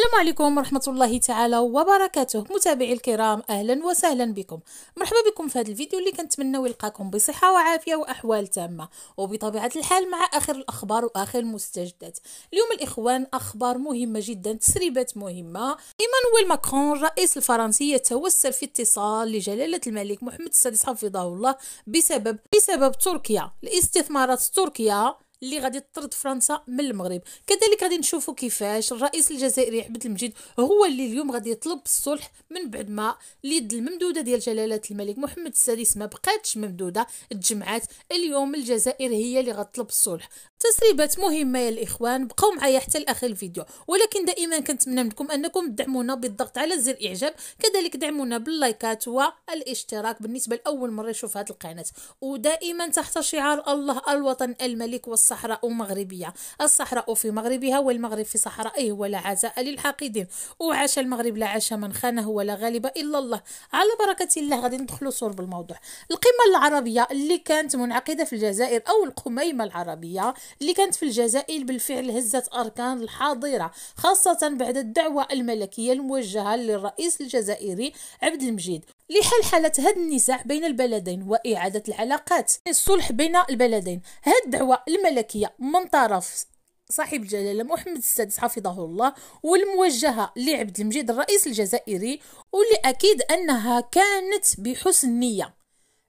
السلام عليكم ورحمة الله تعالى وبركاته متابعي الكرام أهلا وسهلا بكم مرحبا بكم في هذا الفيديو اللي كنتمناو يلقاكم بصحة وعافية وأحوال تامة وبطبيعة الحال مع آخر الأخبار وآخر المستجدات اليوم الإخوان أخبار مهمة جدا تسريبات مهمة إيمانويل ماكرون الرئيس الفرنسي يتوسل في اتصال لجلالة الملك محمد السادس حفظه الله بسبب بسبب تركيا الاستثمارات تركيا اللي غادي تطرد فرنسا من المغرب كذلك غادي نشوفوا كيفاش الرئيس الجزائري عبد المجيد هو اللي اليوم غادي يطلب الصلح من بعد ما اليد الممدوده ديال جلاله الملك محمد السادس ما بقاتش ممدوده تجمعات اليوم الجزائر هي اللي غتطلب الصلح تسريبات مهمه يا الاخوان بقاو معايا حتى لاخر الفيديو ولكن دائما كنتمنى منكم انكم تدعمونا بالضغط على زر اعجاب كذلك دعمونا باللايكات والاشتراك بالنسبه لاول مره يشوف هذه القناه ودائما تحت شعار الله الوطن الملك والصحراء مغربيه الصحراء في مغربها والمغرب في صحرائه ولا عزاء للحاقدين وعاش المغرب لا عاش من خانه ولا غالب الا الله على بركه الله غادي ندخلوا صور بالموضوع القمه العربيه اللي كانت منعقده في الجزائر او القميمه العربيه اللي كانت في الجزائر بالفعل هزت أركان الحاضرة خاصة بعد الدعوة الملكية الموجهة للرئيس الجزائري عبد المجيد لحل حالة هذا النزاع بين البلدين وإعادة العلاقات الصلح بين البلدين هذه الدعوة الملكية من طرف صاحب الجلالة محمد السادس حفظه الله والموجهة لعبد المجيد الرئيس الجزائري واللي أكيد أنها كانت بحسن نية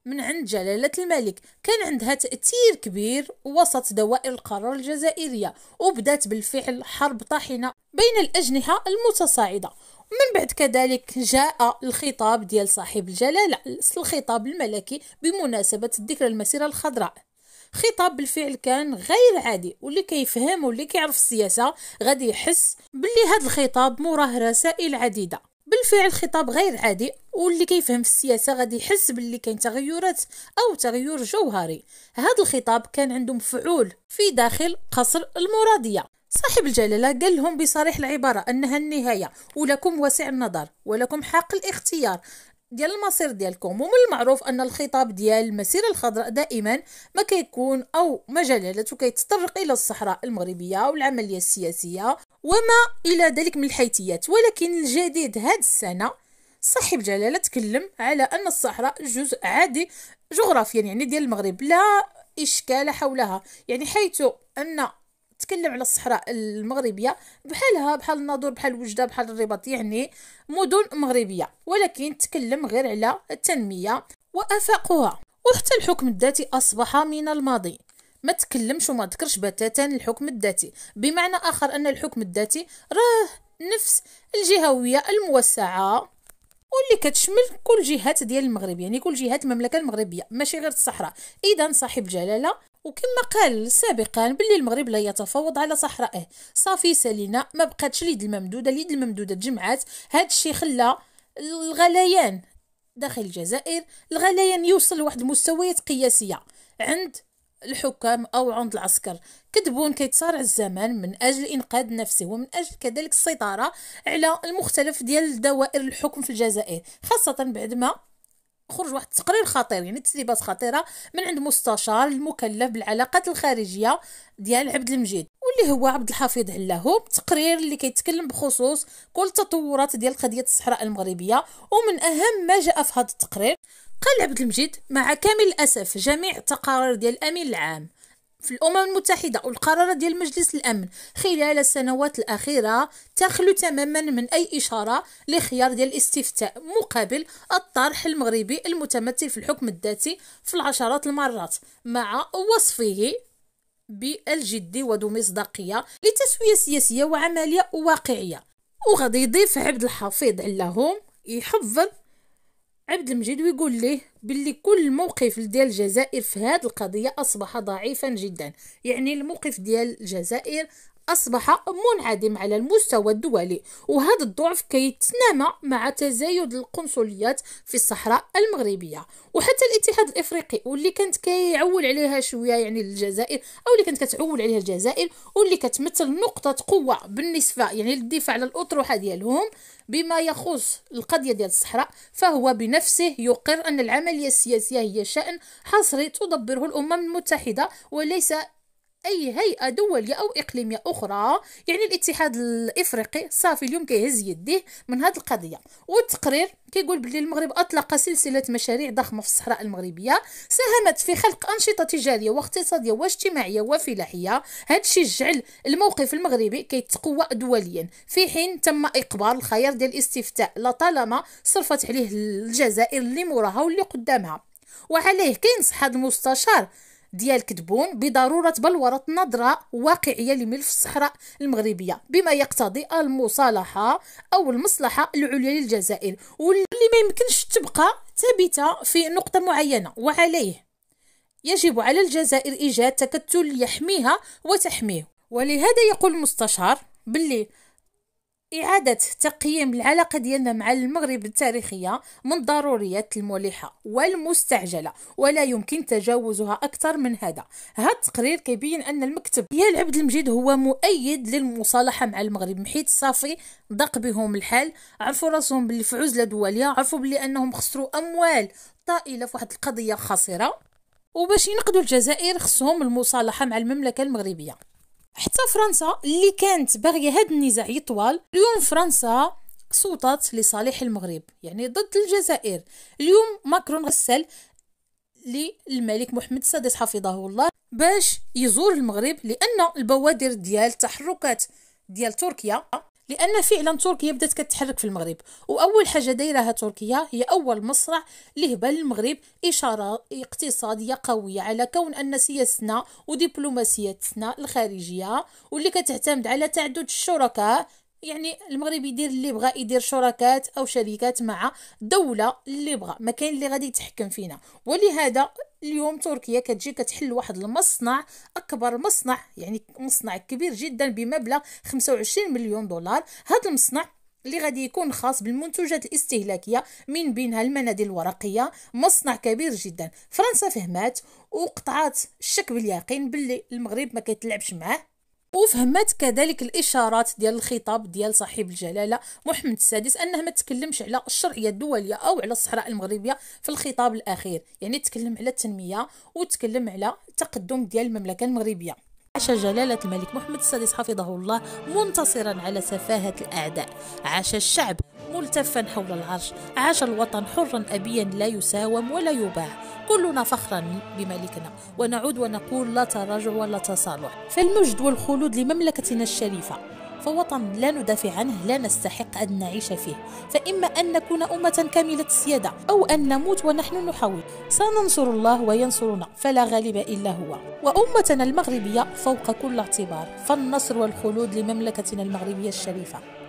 من عند جلالة الملك كان عندها تأثير كبير وسط دوائر القرار الجزائرية وبدأت بالفعل حرب طاحنة بين الأجنحة المتصاعدة ومن بعد كذلك جاء الخطاب ديال صاحب الجلالة الخطاب الملكي بمناسبة ذكرى المسيرة الخضراء خطاب بالفعل كان غير عادي واللي كيفهم واللي كيعرف السياسة غادي يحس باللي هذا الخطاب مراه رسائل عديدة بالفعل خطاب غير عادي واللي كيفهم في السياسه غادي يحس باللي كاين تغيرات او تغير جوهري هذا الخطاب كان عنده مفعول في داخل قصر المراديه صاحب الجلاله قال لهم بصريح العباره انها النهايه ولكم وسع النظر ولكم حق الاختيار ديال المصير ديالكم ومن المعروف ان الخطاب ديال المسيره الخضراء دائما ما كيكون او ما جلالته كيتطرق الى الصحراء المغربيه والعمليه السياسيه وما الى ذلك من الحيثيات ولكن الجديد هذه السنه صاحب جلاله تكلم على ان الصحراء جزء عادي جغرافيا يعني ديال المغرب لا اشكال حولها يعني حيث ان تكلم على الصحراء المغربيه بحالها بحال الناظور بحال وجده بحال الرباط يعني مدن مغربيه ولكن تكلم غير على التنميه وافاقها وحتى الحكم الذاتي اصبح من الماضي ما تكلمش وما ذكرش بتاتا الحكم الذاتي بمعنى اخر ان الحكم الذاتي راه نفس الجهويه الموسعه واللي كتشمل كل جهات ديال المغرب يعني كل جهات المملكه المغربيه ماشي غير الصحراء اذا صاحب جلاله وكما قال سابقا باللي المغرب لا يتفاوض على صحرائه صافي سالينا ما بقاتش اليد الممدوده اليد الممدوده تجمعات هذا الشيء خلى الغليان داخل الجزائر الغليان يوصل لواحد المستويات قياسيه عند الحكام أو عند العسكر كذبون كيتصارع الزمان من أجل إنقاذ نفسه ومن أجل كذلك السيطرة على المختلف ديال دوائر الحكم في الجزائر خاصة بعد ما خرج واحد التقرير خطير يعني تسريبات خطيرة من عند مستشار المكلف بالعلاقات الخارجية ديال عبد المجيد واللي هو عبد الحفيظ علاهو تقرير اللي كيتكلم بخصوص كل التطورات ديال قضية الصحراء المغربية ومن أهم ما جاء في هذا التقرير قال عبد المجيد مع كامل الأسف جميع التقارير ديال الأمين العام في الأمم المتحدة والقرارات ديال مجلس الأمن خلال السنوات الأخيرة تخلو تماما من أي إشارة لخيار ديال الاستفتاء مقابل الطرح المغربي المتمثل في الحكم الذاتي في العشرات المرات مع وصفه بالجد وذو مصداقية لتسوية سياسية وعملية واقعية وغادي يضيف عبد الحفيظ علهم يحفظ عبد المجيد ويقول ليه باللي كل موقف ديال الجزائر في هذه القضيه اصبح ضعيفا جدا يعني الموقف ديال الجزائر أصبح منعدم على المستوى الدولي وهذا الضعف كيتنامى مع تزايد القنصليات في الصحراء المغربية وحتى الاتحاد الإفريقي واللي كانت كيعول عليها شوية يعني الجزائر أو اللي كانت كتعول عليها الجزائر واللي كتمثل نقطة قوة بالنسبة يعني للدفاع على الأطروحة ديالهم بما يخص القضية ديال الصحراء فهو بنفسه يقر أن العملية السياسية هي شأن حصري تدبره الأمم المتحدة وليس اي هيئه دوليه او اقليميه اخرى يعني الاتحاد الافريقي صافي اليوم كيهز يديه من هذه القضيه والتقرير كيقول بلي المغرب اطلق سلسله مشاريع ضخمه في الصحراء المغربيه ساهمت في خلق انشطه تجاريه واقتصاديه واجتماعيه وفلاحيه هذا الشيء جعل الموقف المغربي كيتقوى دوليا في حين تم اقبال الخيار ديال الاستفتاء لطالما صرفت عليه الجزائر اللي موراها واللي قدامها وعليه كينصح هذا المستشار ديال كدبون بضرورة بلورة نظرة واقعية لملف الصحراء المغربية بما يقتضي المصالحة أو المصلحة العليا للجزائر واللي ما يمكنش تبقى ثابتة في نقطة معينة وعليه يجب على الجزائر إيجاد تكتل يحميها وتحميه ولهذا يقول المستشار باللي إعادة تقييم العلاقة ديالنا مع المغرب التاريخية من الضروريات الملحة والمستعجلة ولا يمكن تجاوزها أكثر من هذا هذا التقرير كيبين أن المكتب ديال عبد المجيد هو مؤيد للمصالحة مع المغرب محيط صافي ضاق بهم الحال عرفوا راسهم باللي في عزلة دولية عرفوا باللي أنهم خسروا أموال طائلة في واحد القضية خاسرة وباش ينقدوا الجزائر خصهم المصالحة مع المملكة المغربية حتى فرنسا اللي كانت باغية هاد النزاع يطوال اليوم فرنسا صوتت لصالح المغرب يعني ضد الجزائر اليوم ماكرون غسل للملك محمد السادس حفظه الله باش يزور المغرب لان البوادر ديال تحركات ديال تركيا لان فعلا تركيا بدات كتحرك في المغرب واول حاجه دايرها تركيا هي اول مصرع لهبه المغرب اشاره اقتصاديه قويه على كون ان سياستنا ودبلوماسيتنا الخارجيه واللي كتعتمد على تعدد الشركاء يعني المغرب يدير اللي بغى يدير شركات او شركات مع دوله اللي بغى ما كاين اللي غادي يتحكم فينا ولهذا اليوم تركيا كتجي كتحل واحد المصنع اكبر مصنع يعني مصنع كبير جدا بمبلغ 25 مليون دولار هذا المصنع اللي غادي يكون خاص بالمنتوجات الاستهلاكيه من بينها المناديل الورقيه مصنع كبير جدا فرنسا فهمات وقطعات الشك باليقين باللي المغرب ما كيتلعبش معاه وفهمت كذلك الاشارات ديال الخطاب ديال صاحب الجلاله محمد السادس انه ما تكلمش على الشرعيه الدوليه او على الصحراء المغربيه في الخطاب الاخير يعني تكلم على التنميه وتكلم على التقدم ديال المملكه المغربيه عاش جلالة الملك محمد السادس حفظه الله منتصرا على سفاهة الأعداء عاش الشعب ملتفا حول العرش عاش الوطن حرا أبيا لا يساوم ولا يباع كلنا فخرا بملكنا ونعود ونقول لا تراجع ولا تصالح فالمجد والخلود لمملكتنا الشريفة فوطن لا ندافع عنه لا نستحق أن نعيش فيه فإما أن نكون أمة كاملة السيادة أو أن نموت ونحن نحاول سننصر الله وينصرنا فلا غالب إلا هو وأمتنا المغربية فوق كل اعتبار فالنصر والخلود لمملكتنا المغربية الشريفة